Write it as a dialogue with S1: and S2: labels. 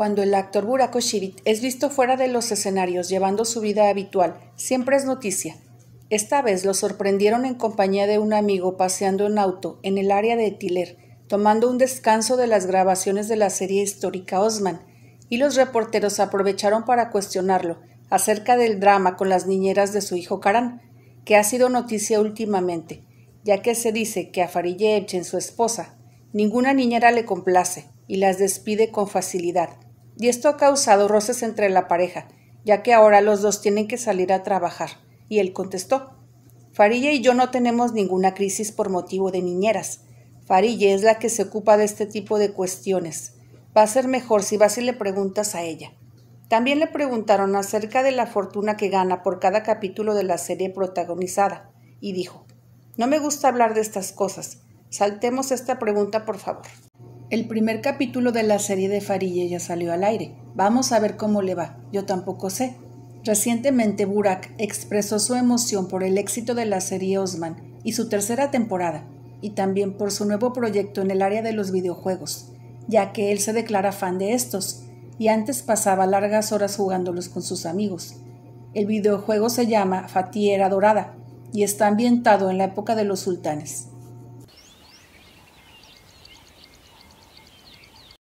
S1: Cuando el actor Burak Shirit es visto fuera de los escenarios llevando su vida habitual, siempre es noticia. Esta vez lo sorprendieron en compañía de un amigo paseando en auto en el área de Tiler, tomando un descanso de las grabaciones de la serie histórica Osman, y los reporteros aprovecharon para cuestionarlo acerca del drama con las niñeras de su hijo Karan, que ha sido noticia últimamente, ya que se dice que a Farille en su esposa, ninguna niñera le complace y las despide con facilidad y esto ha causado roces entre la pareja, ya que ahora los dos tienen que salir a trabajar. Y él contestó, Farilla y yo no tenemos ninguna crisis por motivo de niñeras. Farille es la que se ocupa de este tipo de cuestiones. Va a ser mejor si vas y le preguntas a ella. También le preguntaron acerca de la fortuna que gana por cada capítulo de la serie protagonizada, y dijo, no me gusta hablar de estas cosas. Saltemos esta pregunta, por favor. El primer capítulo de la serie de Farille ya salió al aire. Vamos a ver cómo le va. Yo tampoco sé. Recientemente Burak expresó su emoción por el éxito de la serie Osman y su tercera temporada, y también por su nuevo proyecto en el área de los videojuegos, ya que él se declara fan de estos, y antes pasaba largas horas jugándolos con sus amigos. El videojuego se llama Fatiera Dorada y está ambientado en la época de los sultanes.